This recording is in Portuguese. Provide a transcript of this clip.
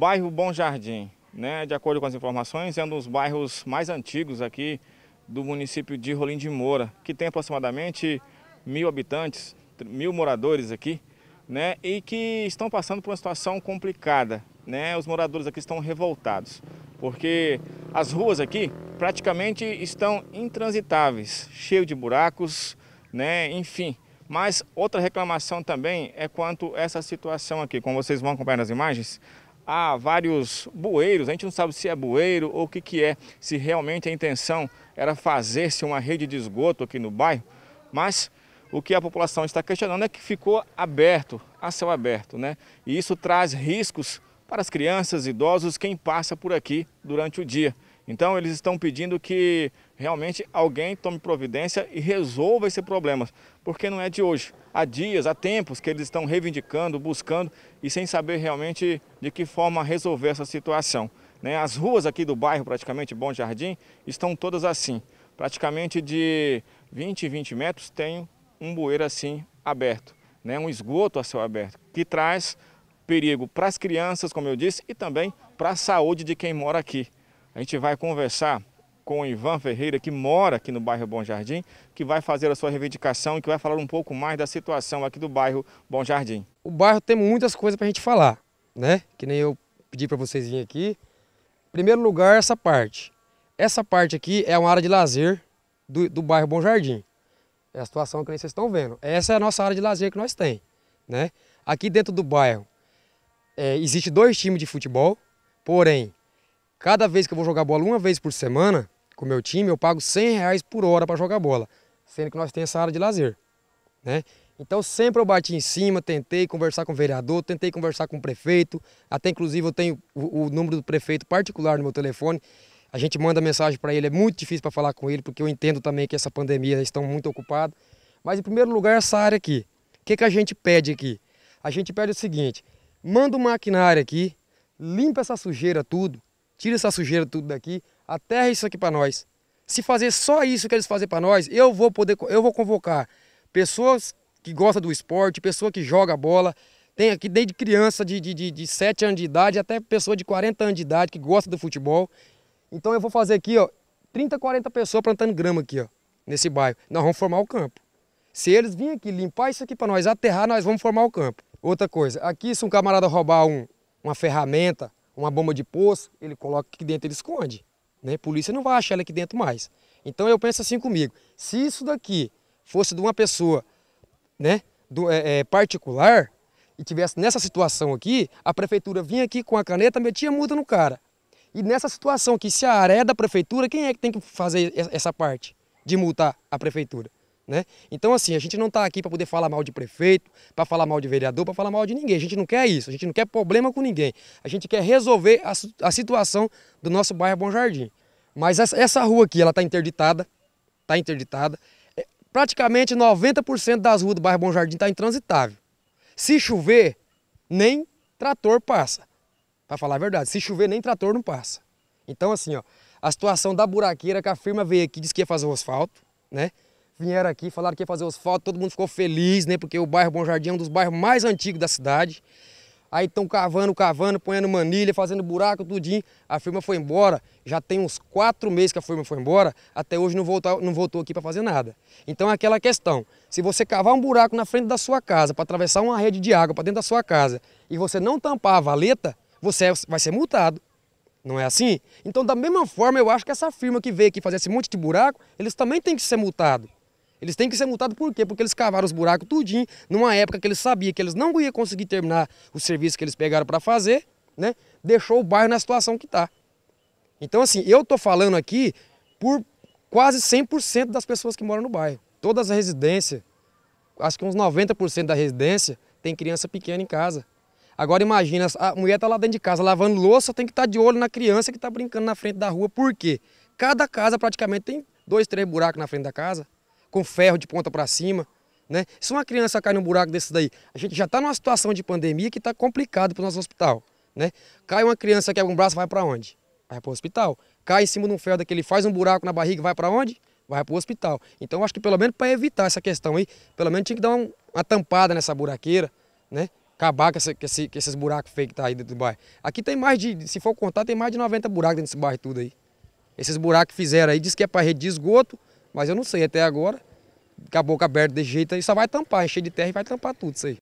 bairro Bom Jardim, né, de acordo com as informações, é um dos bairros mais antigos aqui do município de Rolim de Moura, que tem aproximadamente mil habitantes, mil moradores aqui, né, e que estão passando por uma situação complicada. Né? Os moradores aqui estão revoltados, porque as ruas aqui praticamente estão intransitáveis, cheio de buracos, né, enfim. Mas outra reclamação também é quanto a essa situação aqui, como vocês vão acompanhar nas imagens, há vários bueiros, a gente não sabe se é bueiro ou o que, que é, se realmente a intenção era fazer-se uma rede de esgoto aqui no bairro, mas o que a população está questionando é que ficou aberto, a céu aberto, né? E isso traz riscos para as crianças, idosos, quem passa por aqui durante o dia. Então eles estão pedindo que realmente alguém tome providência e resolva esse problema, porque não é de hoje. Há dias, há tempos que eles estão reivindicando, buscando e sem saber realmente de que forma resolver essa situação. Né? As ruas aqui do bairro, praticamente Bom Jardim, estão todas assim. Praticamente de 20 20 metros tem um bueiro assim aberto, né? um esgoto a céu aberto, que traz perigo para as crianças, como eu disse, e também para a saúde de quem mora aqui. A gente vai conversar com o Ivan Ferreira, que mora aqui no bairro Bom Jardim, que vai fazer a sua reivindicação e que vai falar um pouco mais da situação aqui do bairro Bom Jardim. O bairro tem muitas coisas para a gente falar, né? Que nem eu pedi para vocês virem aqui. Em primeiro lugar, essa parte. Essa parte aqui é uma área de lazer do, do bairro Bom Jardim. É a situação que vocês estão vendo. Essa é a nossa área de lazer que nós tem, né? Aqui dentro do bairro é, existe dois times de futebol, porém Cada vez que eu vou jogar bola uma vez por semana com o meu time, eu pago 100 reais por hora para jogar bola, sendo que nós temos essa área de lazer. Né? Então sempre eu bati em cima, tentei conversar com o vereador, tentei conversar com o prefeito, até inclusive eu tenho o, o número do prefeito particular no meu telefone, a gente manda mensagem para ele, é muito difícil para falar com ele, porque eu entendo também que essa pandemia eles estão muito ocupados. Mas em primeiro lugar, essa área aqui. O que, que a gente pede aqui? A gente pede o seguinte, manda o maquinário aqui, limpa essa sujeira tudo, tira essa sujeira tudo daqui, aterra isso aqui para nós. Se fazer só isso que eles fazem para nós, eu vou poder, eu vou convocar pessoas que gostam do esporte, pessoa que joga bola, tem aqui desde criança de, de, de, de 7 anos de idade até pessoa de 40 anos de idade que gosta do futebol. Então eu vou fazer aqui, ó, 30, 40 pessoas plantando grama aqui, ó, nesse bairro. Nós vamos formar o campo. Se eles virem aqui limpar isso aqui para nós, aterrar, nós vamos formar o campo. Outra coisa, aqui se um camarada roubar um, uma ferramenta, uma bomba de poço, ele coloca aqui dentro, ele esconde. Né? A polícia não vai achar ele aqui dentro mais. Então eu penso assim comigo, se isso daqui fosse de uma pessoa né, do, é, é, particular e tivesse nessa situação aqui, a prefeitura vinha aqui com a caneta, metia multa no cara. E nessa situação aqui, se a área é da prefeitura, quem é que tem que fazer essa parte de multar a prefeitura? Né? Então, assim, a gente não está aqui para poder falar mal de prefeito, para falar mal de vereador, para falar mal de ninguém. A gente não quer isso, a gente não quer problema com ninguém. A gente quer resolver a, a situação do nosso bairro Bom Jardim. Mas essa, essa rua aqui, ela está interditada, está interditada. É, praticamente 90% das ruas do bairro Bom Jardim está intransitável. Se chover, nem trator passa. Para falar a verdade, se chover, nem trator não passa. Então, assim, ó, a situação da buraqueira que a firma veio aqui, disse que ia fazer o asfalto, né? vieram aqui, falaram que ia fazer os fotos, todo mundo ficou feliz, né? Porque o bairro Bom Jardim é um dos bairros mais antigos da cidade. Aí estão cavando, cavando, ponhando manilha, fazendo buraco, tudinho. A firma foi embora. Já tem uns quatro meses que a firma foi embora. Até hoje não voltou, não voltou aqui para fazer nada. Então é aquela questão. Se você cavar um buraco na frente da sua casa, para atravessar uma rede de água para dentro da sua casa, e você não tampar a valeta, você é, vai ser multado. Não é assim? Então, da mesma forma, eu acho que essa firma que veio aqui fazer esse monte de buraco, eles também têm que ser multados. Eles têm que ser multados por quê? Porque eles cavaram os buracos tudinho, numa época que eles sabiam que eles não iam conseguir terminar o serviço que eles pegaram para fazer, né? Deixou o bairro na situação que está. Então, assim, eu estou falando aqui por quase 100% das pessoas que moram no bairro. Todas as residências, acho que uns 90% da residência tem criança pequena em casa. Agora imagina, a mulher está lá dentro de casa lavando louça, tem que estar tá de olho na criança que está brincando na frente da rua. Por quê? Cada casa praticamente tem dois, três buracos na frente da casa com ferro de ponta para cima. Né? Se uma criança cai num buraco desse daí, a gente já está numa situação de pandemia que está complicado para o nosso hospital. Né? Cai uma criança, quebra um braço, vai para onde? Vai para o hospital. Cai em cima de um ferro daquele, faz um buraco na barriga, vai para onde? Vai para o hospital. Então acho que pelo menos para evitar essa questão aí, pelo menos tinha que dar um, uma tampada nessa buraqueira, né? acabar com, com, esse, com esses buracos feios que tá aí dentro do bairro. Aqui tem mais de, se for contar, tem mais de 90 buracos dentro desse bairro tudo aí. Esses buracos que fizeram aí, diz que é para rede de esgoto, mas eu não sei até agora, com a boca aberta de jeito aí, só vai tampar, encher de terra e vai tampar tudo isso aí.